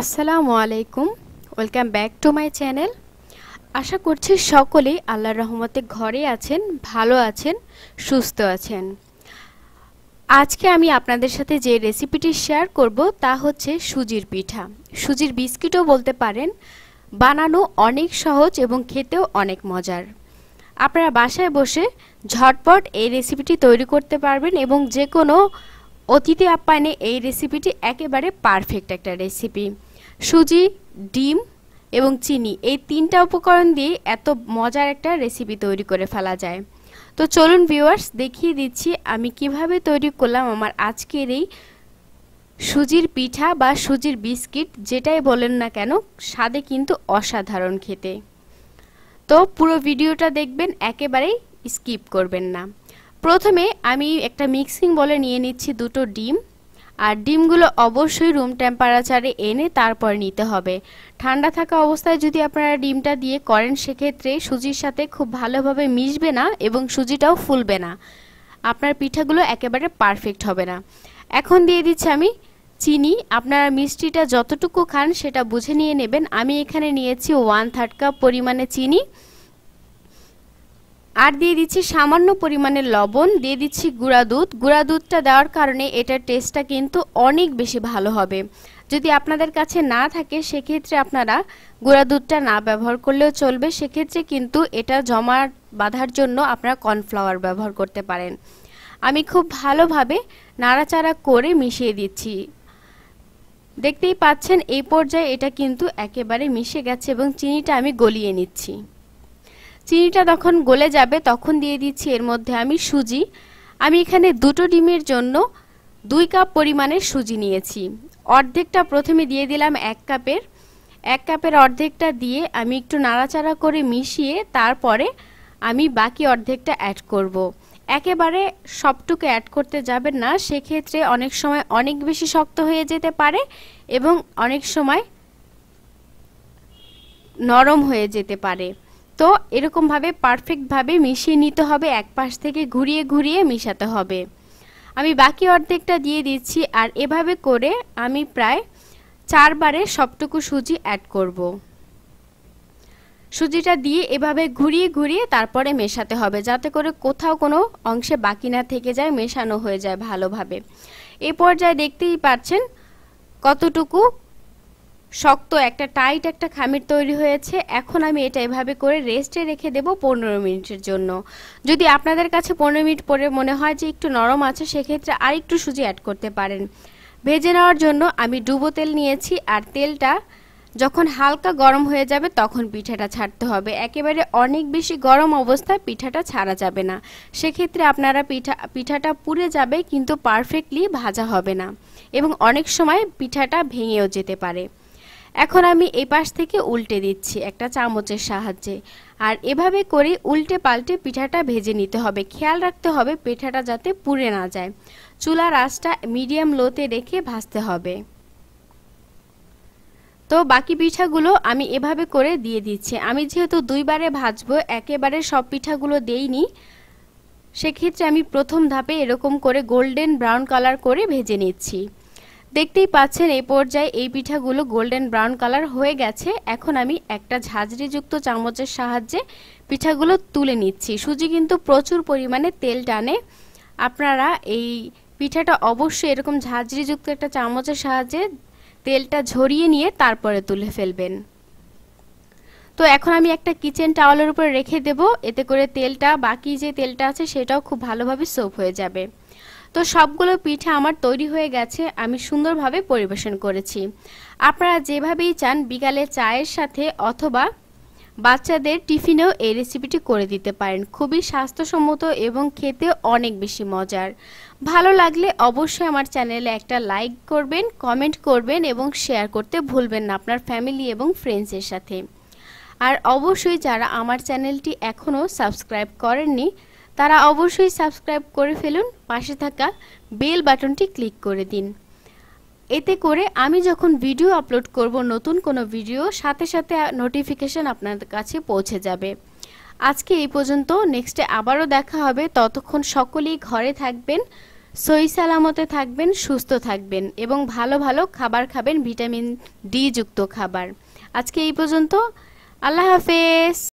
আসসালামু আলাইকুম welcome back to my channel আশা করছি সকলেই আল্লাহর রহমতে ঘরে আছেন ভালো আছেন সুস্থ আছেন আজকে আমি আপনাদের সাথে যে রেসিপিটি শেয়ার করব তা হচ্ছে সুজির পিঠা সুজির বিস্কিটও বলতে পারেন বানানো অনেক সহজ এবং খেতেও অনেক মজার আপনারা বাসায় বসে ঝটপট এই রেসিপিটি তৈরি করতে পারবেন এবং যে কোনো অতিথি আপ্যায়নে এই রেসিপিটি একেবারে পারফেক্ট একটা রেসিপি সুজি ডিম এবং চিনি এই তিনটা উপকরণ দিয়ে এত মজার একটা রেসিপি তৈরি করে ফেলা যায় তো চলুন ভিউয়ার্স দেখিয়ে দিচ্ছি আমি কিভাবে তৈরি করলাম আমার আজকের এই সুজির পিঠা বা সুজির বিস্কিট যেটাই বলেন না কেন স্বাদে কিন্তু অসাধারণ খেতে তো পুরো ভিডিওটা দেখবেন একেবারেই স্কিপ করবেন না প্রথমে আমি একটা মিক্সিং বলে নিয়ে নিচ্ছি দুটো ডিম আর ডিমগুলো অবশ্যই রুম টেম্পারেচারে এনে তারপর নিতে হবে ঠান্ডা থাকা অবস্থায় যদি আপনারা ডিমটা দিয়ে করেন সেক্ষেত্রে সুজির সাথে খুব ভালোভাবে মিশবে না এবং সুজিটাও ফুলবে না আপনার পিঠাগুলো একেবারে পারফেক্ট হবে না এখন দিয়ে দিচ্ছি আমি চিনি আপনারা মিষ্টিটা যতটুকু খান সেটা বুঝে নিয়ে নেবেন আমি এখানে নিয়েছি ওয়ান থার্ড কাপ পরিমাণে চিনি আর দিয়ে দিচ্ছি সামান্য পরিমাণে লবণ দিয়ে দিচ্ছি গুঁড়া দুধ গুঁড়া দুধটা দেওয়ার কারণে এটার টেস্টটা কিন্তু অনেক বেশি ভালো হবে যদি আপনাদের কাছে না থাকে সেক্ষেত্রে আপনারা গুঁড়া দুধটা না ব্যবহার করলেও চলবে সেক্ষেত্রে কিন্তু এটা জমা বাঁধার জন্য আপনারা কর্নফ্লাওয়ার ব্যবহার করতে পারেন আমি খুব ভালোভাবে নাড়াচাড়া করে মিশিয়ে দিচ্ছি দেখতেই পাচ্ছেন এই পর্যায়ে এটা কিন্তু একেবারে মিশে গেছে এবং চিনিটা আমি গলিয়ে নিচ্ছি চিনিটা যখন গলে যাবে তখন দিয়ে দিচ্ছি এর মধ্যে আমি সুজি আমি এখানে দুটো ডিমের জন্য দুই কাপ পরিমাণের সুজি নিয়েছি অর্ধেকটা প্রথমে দিয়ে দিলাম এক কাপের এক কাপের অর্ধেকটা দিয়ে আমি একটু নাড়াচাড়া করে মিশিয়ে তারপরে আমি বাকি অর্ধেকটা অ্যাড করব। একেবারে সবটুকু অ্যাড করতে যাবেন না সেক্ষেত্রে অনেক সময় অনেক বেশি শক্ত হয়ে যেতে পারে এবং অনেক সময় নরম হয়ে যেতে পারে তো এরকমভাবে পারফেক্টভাবে মিশিয়ে নিতে হবে এক পাশ থেকে ঘুরিয়ে ঘুরিয়ে মিশাতে হবে আমি বাকি অর্ধেকটা দিয়ে দিচ্ছি আর এভাবে করে আমি প্রায় চারবারে সবটুকু সুজি অ্যাড করব। সুজিটা দিয়ে এভাবে ঘুরিয়ে ঘুরিয়ে তারপরে মেশাতে হবে যাতে করে কোথাও কোনো অংশে বাকি না থেকে যায় মেশানো হয়ে যায় ভালোভাবে এ পর্যায়ে দেখতেই পাচ্ছেন কতটুকু শক্ত একটা টাইট একটা খামির তৈরি হয়েছে এখন আমি এটা এভাবে করে রেস্টে রেখে দেব পনেরো মিনিটের জন্য যদি আপনাদের কাছে পনেরো মিনিট পরে মনে হয় যে একটু নরম আছে সেক্ষেত্রে আর একটু সুজি অ্যাড করতে পারেন ভেজে নেওয়ার জন্য আমি ডুবো তেল নিয়েছি আর তেলটা যখন হালকা গরম হয়ে যাবে তখন পিঠাটা ছাড়তে হবে একেবারে অনেক বেশি গরম অবস্থায় পিঠাটা ছাড়া যাবে না সেক্ষেত্রে আপনারা পিঠা পিঠাটা পুড়ে যাবে কিন্তু পারফেক্টলি ভাজা হবে না এবং অনেক সময় পিঠাটা ভেঙেও যেতে পারে এখন আমি এই পাশ থেকে উল্টে দিচ্ছি একটা চামচের সাহায্যে আর এভাবে করে উল্টে পাল্টে পিঠাটা ভেজে নিতে হবে খেয়াল রাখতে হবে পিঠাটা যাতে পুড়ে না যায় চুলার আঁচটা মিডিয়াম লোতে রেখে ভাজতে হবে তো বাকি পিঠাগুলো আমি এভাবে করে দিয়ে দিচ্ছি আমি যেহেতু দুইবারে ভাজবো একেবারে সব পিঠাগুলো দেইনি সেক্ষেত্রে আমি প্রথম ধাপে এরকম করে গোল্ডেন ব্রাউন কালার করে ভেজে নিচ্ছি দেখতেই পাচ্ছেন এই পর্যায়ে এই পিঠাগুলো গোল্ডেন ব্রাউন কালার হয়ে গেছে এখন আমি একটা ঝাঁঝরিযুক্ত চামচের সাহায্যে পিঠাগুলো তুলে নিচ্ছি সুজি কিন্তু প্রচুর পরিমাণে তেল টানে আপনারা এই পিঠাটা অবশ্যই এরকম ঝাঁঝরিযুক্ত একটা চামচের সাহায্যে তেলটা ঝরিয়ে নিয়ে তারপরে তুলে ফেলবেন তো এখন আমি একটা কিচেন টাওয়ালের উপর রেখে দেব এতে করে তেলটা বাকি যে তেলটা আছে সেটাও খুব ভালোভাবে সোপ হয়ে যাবে তো সবগুলো পিঠে আমার তৈরি হয়ে গেছে আমি সুন্দরভাবে পরিবেশন করেছি আপনারা যেভাবেই চান বিকালে চায়ের সাথে অথবা বাচ্চাদের টিফিনেও এই রেসিপিটি করে দিতে পারেন খুবই স্বাস্থ্যসম্মত এবং খেতে অনেক বেশি মজার ভালো লাগলে অবশ্যই আমার চ্যানেলে একটা লাইক করবেন কমেন্ট করবেন এবং শেয়ার করতে ভুলবেন না আপনার ফ্যামিলি এবং ফ্রেন্ডসের সাথে আর অবশ্যই যারা আমার চ্যানেলটি এখনও সাবস্ক্রাইব করেননি তারা অবশ্যই সাবস্ক্রাইব করে ফেলুন পাশে থাকা বেল বাটনটি ক্লিক করে দিন এতে করে আমি যখন ভিডিও আপলোড করব নতুন কোনো ভিডিও সাথে সাথে নোটিফিকেশান আপনার কাছে পৌঁছে যাবে আজকে এই পর্যন্ত নেক্সটে আবারও দেখা হবে ততক্ষণ সকলেই ঘরে থাকবেন সই সালামতে থাকবেন সুস্থ থাকবেন এবং ভালো ভালো খাবার খাবেন ভিটামিন ডি যুক্ত খাবার আজকে এই পর্যন্ত আল্লাহ হাফেজ